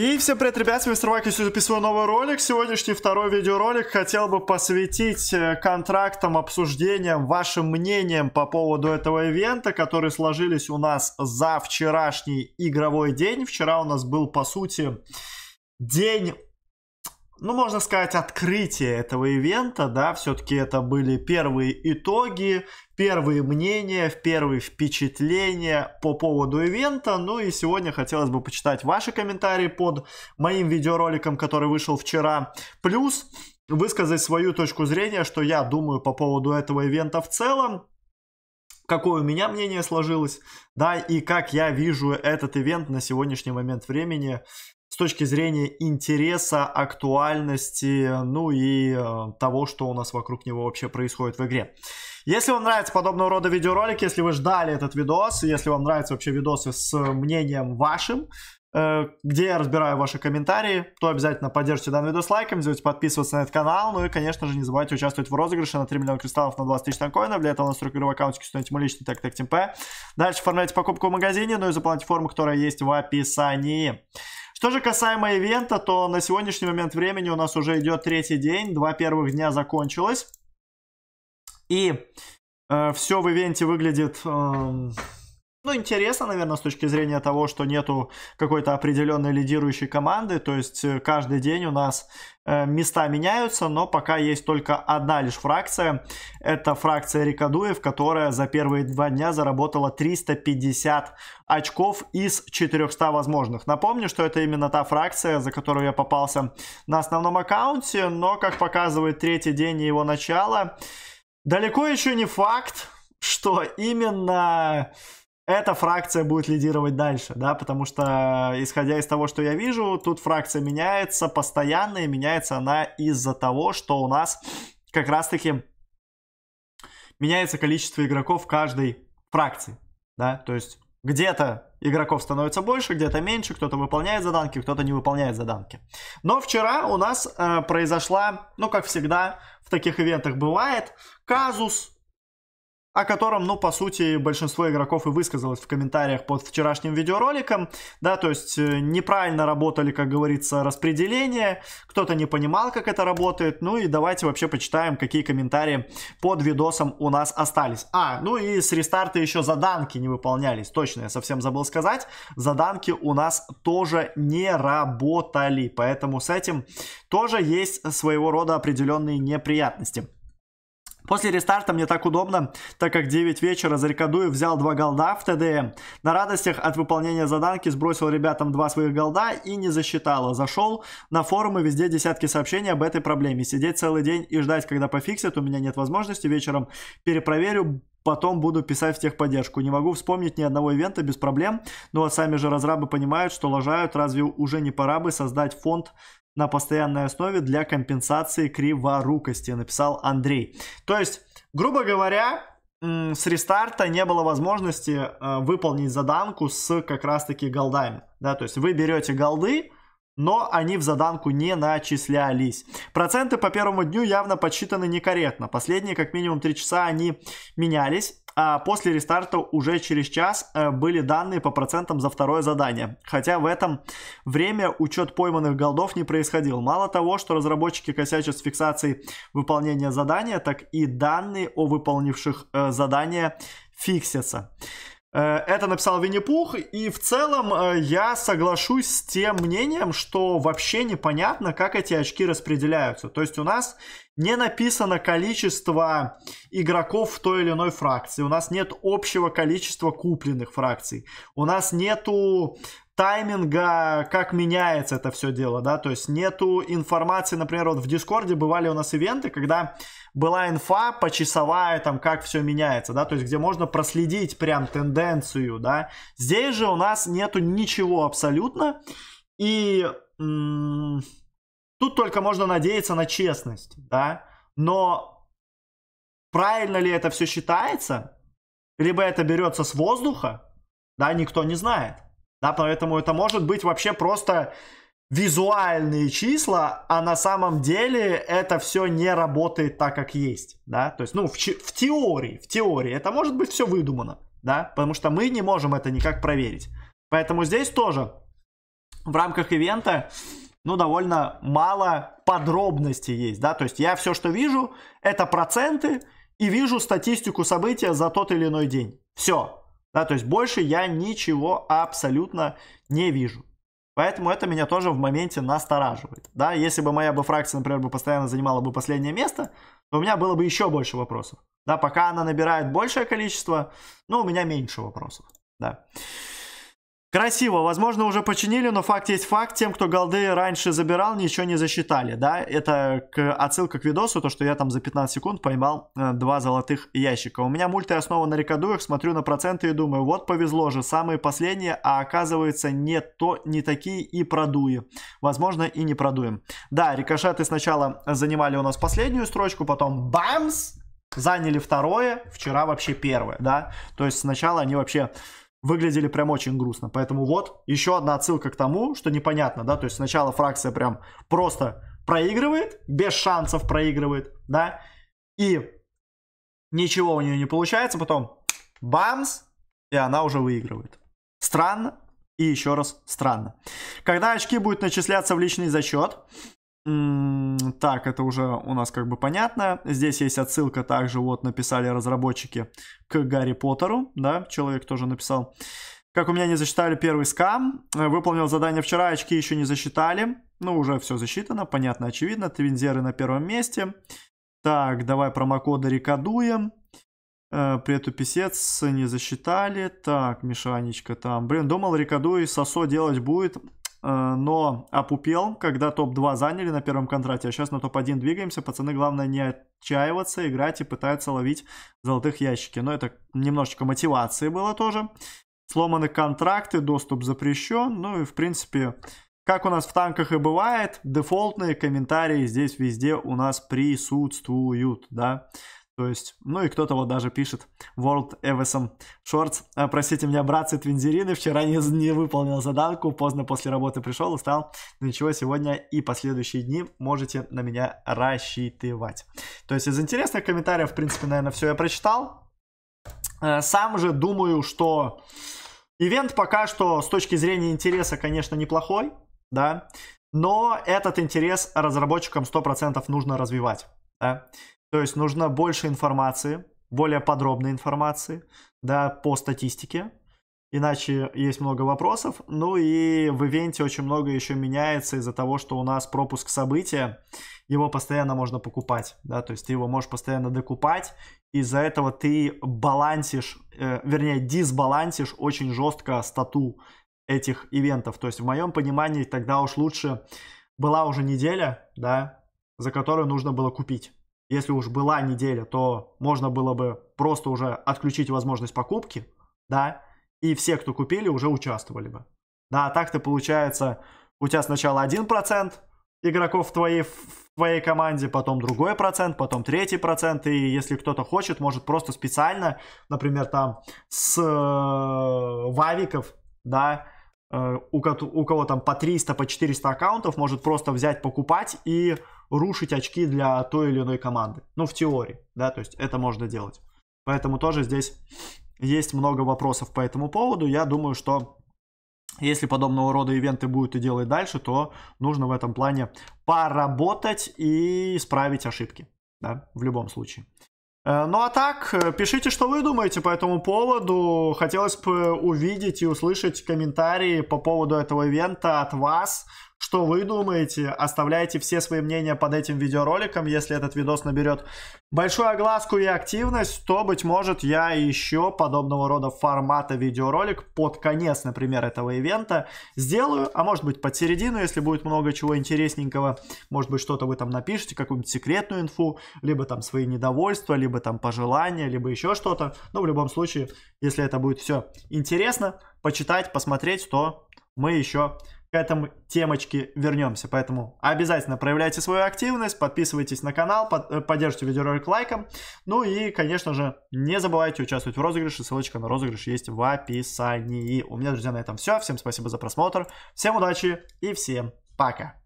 И всем привет, ребят, с вами Мистер Вайк, сегодня записываю новый ролик. Сегодняшний второй видеоролик хотел бы посвятить э, контрактам, обсуждениям, вашим мнениям по поводу этого ивента, которые сложились у нас за вчерашний игровой день. Вчера у нас был, по сути, день ну, можно сказать, открытие этого ивента, да, все-таки это были первые итоги, первые мнения, первые впечатления по поводу ивента. Ну и сегодня хотелось бы почитать ваши комментарии под моим видеороликом, который вышел вчера. Плюс высказать свою точку зрения, что я думаю по поводу этого ивента в целом какое у меня мнение сложилось, да, и как я вижу этот ивент на сегодняшний момент времени с точки зрения интереса, актуальности, ну и э, того, что у нас вокруг него вообще происходит в игре. Если вам нравится подобного рода видеоролики, если вы ждали этот видос, если вам нравятся вообще видосы с мнением вашим, э, где я разбираю ваши комментарии, то обязательно поддержите данный видос лайком, не подписываться на этот канал, ну и, конечно же, не забывайте участвовать в розыгрыше на 3 миллиона кристаллов на 20 тысяч танкоинов, для этого настройка игровой аккаунтики установите мой личный так так темп. Дальше оформляйте покупку в магазине, ну и заполняйте форму, которая есть в описании. Что же касаемо ивента, то на сегодняшний момент времени у нас уже идет третий день. Два первых дня закончилось. И э, все в ивенте выглядит... Э, ну, интересно, наверное, с точки зрения того, что нету какой-то определенной лидирующей команды, то есть э, каждый день у нас э, места меняются, но пока есть только одна лишь фракция, это фракция Рикадуев, которая за первые два дня заработала 350 очков из 400 возможных. Напомню, что это именно та фракция, за которую я попался на основном аккаунте, но, как показывает третий день его начала, далеко еще не факт, что именно эта фракция будет лидировать дальше, да, потому что, э, исходя из того, что я вижу, тут фракция меняется постоянно, и меняется она из-за того, что у нас как раз-таки меняется количество игроков каждой фракции, да, то есть где-то игроков становится больше, где-то меньше, кто-то выполняет заданки, кто-то не выполняет заданки. Но вчера у нас э, произошла, ну, как всегда в таких ивентах бывает, казус, о котором, ну, по сути, большинство игроков и высказалось в комментариях под вчерашним видеороликом, да, то есть э, неправильно работали, как говорится, распределение, кто-то не понимал, как это работает, ну и давайте вообще почитаем, какие комментарии под видосом у нас остались. А, ну и с рестарта еще заданки не выполнялись, точно, я совсем забыл сказать, заданки у нас тоже не работали, поэтому с этим тоже есть своего рода определенные неприятности. После рестарта мне так удобно, так как 9 вечера Зарикадуев взял 2 голда в ТДМ. На радостях от выполнения заданки сбросил ребятам 2 своих голда и не засчитало. А зашел на форумы, везде десятки сообщений об этой проблеме. Сидеть целый день и ждать, когда пофиксят, у меня нет возможности. Вечером перепроверю, потом буду писать в техподдержку. Не могу вспомнить ни одного ивента без проблем, Ну а сами же разрабы понимают, что лажают, разве уже не пора бы создать фонд на постоянной основе для компенсации криворукости, написал Андрей. То есть, грубо говоря, с рестарта не было возможности э, выполнить заданку с как раз-таки голдами. Да, то есть вы берете голды, но они в заданку не начислялись. Проценты по первому дню явно подсчитаны некорректно. Последние как минимум 3 часа они менялись. А, после рестарта уже через час э, были данные по процентам за второе задание. Хотя в этом время учет пойманных голдов не происходил. Мало того, что разработчики косячат с фиксацией выполнения задания, так и данные о выполнивших э, задание фиксятся. Э, это написал Винни-Пух, и в целом я соглашусь с тем мнением, что вообще непонятно, как эти очки распределяются. То есть у нас не написано количество игроков в той или иной фракции. У нас нет общего количества купленных фракций. У нас нету тайминга, как меняется это все дело, да, то есть нету информации, например, вот в Дискорде бывали у нас ивенты, когда была инфа почасовая, там, как все меняется, да, то есть где можно проследить прям тенденцию, да, здесь же у нас нету ничего абсолютно, и Тут только можно надеяться на честность, да. Но правильно ли это все считается, либо это берется с воздуха, да, никто не знает. Да, поэтому это может быть вообще просто визуальные числа, а на самом деле это все не работает так, как есть, да, то есть, ну, в, в теории, в теории это может быть все выдумано, да, потому что мы не можем это никак проверить. Поэтому здесь тоже в рамках ивента ну, довольно мало подробностей есть, да, то есть я все, что вижу, это проценты и вижу статистику события за тот или иной день. Все, да, то есть больше я ничего абсолютно не вижу. Поэтому это меня тоже в моменте настораживает. Да, если бы моя бы фракция, например, бы постоянно занимала бы последнее место, то у меня было бы еще больше вопросов. Да, пока она набирает большее количество, ну у меня меньше вопросов. Да. Красиво, возможно, уже починили, но факт есть факт. Тем, кто голды раньше забирал, ничего не засчитали, да? Это к, отсылка к видосу, то, что я там за 15 секунд поймал э, два золотых ящика. У меня мульты основа на рекадуях, смотрю на проценты и думаю, вот повезло же, самые последние, а оказывается не то, не такие и продуи. Возможно, и не продуем. Да, рикошеты сначала занимали у нас последнюю строчку, потом бамс, заняли второе, вчера вообще первое, да? То есть сначала они вообще выглядели прям очень грустно. Поэтому вот еще одна отсылка к тому, что непонятно, да, то есть сначала фракция прям просто проигрывает, без шансов проигрывает, да, и ничего у нее не получается, потом бамс, и она уже выигрывает. Странно и еще раз странно. Когда очки будут начисляться в личный зачет, так, это уже у нас как бы понятно. Здесь есть отсылка также, вот написали разработчики к Гарри Поттеру, да, человек тоже написал. Как у меня не засчитали первый скам, э, выполнил задание вчера, очки еще не засчитали. Ну, уже все засчитано, понятно, очевидно. Твинзеры на первом месте. Так, давай промокоды рекодуем. Э, при Прету писец не засчитали. Так, Мишанечка там. Блин, думал, рекоду и сосо делать будет, Э, но опупел, когда топ-2 заняли на первом контрате, а сейчас на топ-1 двигаемся. Пацаны, главное не отчаиваться, играть и пытаются ловить золотых ящики. Но это немножечко мотивации было тоже. Сломаны контракты, доступ запрещен. Ну и, в принципе, как у нас в танках и бывает, дефолтные комментарии здесь везде у нас присутствуют, да. То есть, ну и кто-то вот даже пишет World Everson Shorts. А, простите меня, братцы Твинзерины, вчера не, не выполнил заданку, поздно после работы пришел, устал. Ну ничего, сегодня и последующие дни можете на меня рассчитывать. То есть из интересных комментариев, в принципе, наверное, все я прочитал. Э, сам же думаю, что ивент пока что с точки зрения интереса, конечно, неплохой, да, но этот интерес разработчикам 100% нужно развивать. Да? То есть нужно больше информации, более подробной информации, да, по статистике. Иначе есть много вопросов. Ну и в ивенте очень много еще меняется из-за того, что у нас пропуск события. Его постоянно можно покупать, да, то есть ты его можешь постоянно докупать. Из-за этого ты балансишь, э, вернее, дисбалансишь очень жестко стату этих ивентов. То есть в моем понимании тогда уж лучше была уже неделя, да, за которую нужно было купить если уж была неделя, то можно было бы просто уже отключить возможность покупки, да, и все, кто купили, уже участвовали бы. Да, а так-то получается, у тебя сначала 1% игроков в твоей, в твоей команде, потом другой процент, потом третий процент, и если кто-то хочет, может просто специально, например, там с э, вавиков, да, э, у, у кого там по 300, по 400 аккаунтов, может просто взять, покупать и рушить очки для той или иной команды. Ну, в теории, да, то есть это можно делать. Поэтому тоже здесь есть много вопросов по этому поводу. Я думаю, что если подобного рода ивенты будут и делать дальше, то нужно в этом плане поработать и исправить ошибки, да, в любом случае. Э, ну а так, э, пишите, что вы думаете по этому поводу. Хотелось бы увидеть и услышать комментарии по поводу этого ивента от вас. Что вы думаете? Оставляйте все свои мнения под этим видеороликом. Если этот видос наберет большую огласку и активность, то, быть может, я еще подобного рода формата видеоролик под конец, например, этого ивента сделаю. А может быть, под середину, если будет много чего интересненького. Может быть, что-то вы там напишите, какую-нибудь секретную инфу, либо там свои недовольства, либо там пожелания, либо еще что-то. Но в любом случае, если это будет все интересно, почитать, посмотреть, то мы еще к этому темочке вернемся. Поэтому обязательно проявляйте свою активность, подписывайтесь на канал, под, э, поддержите видеоролик лайком. Ну и, конечно же, не забывайте участвовать в розыгрыше. Ссылочка на розыгрыш есть в описании. У меня, друзья, на этом все. Всем спасибо за просмотр. Всем удачи и всем пока.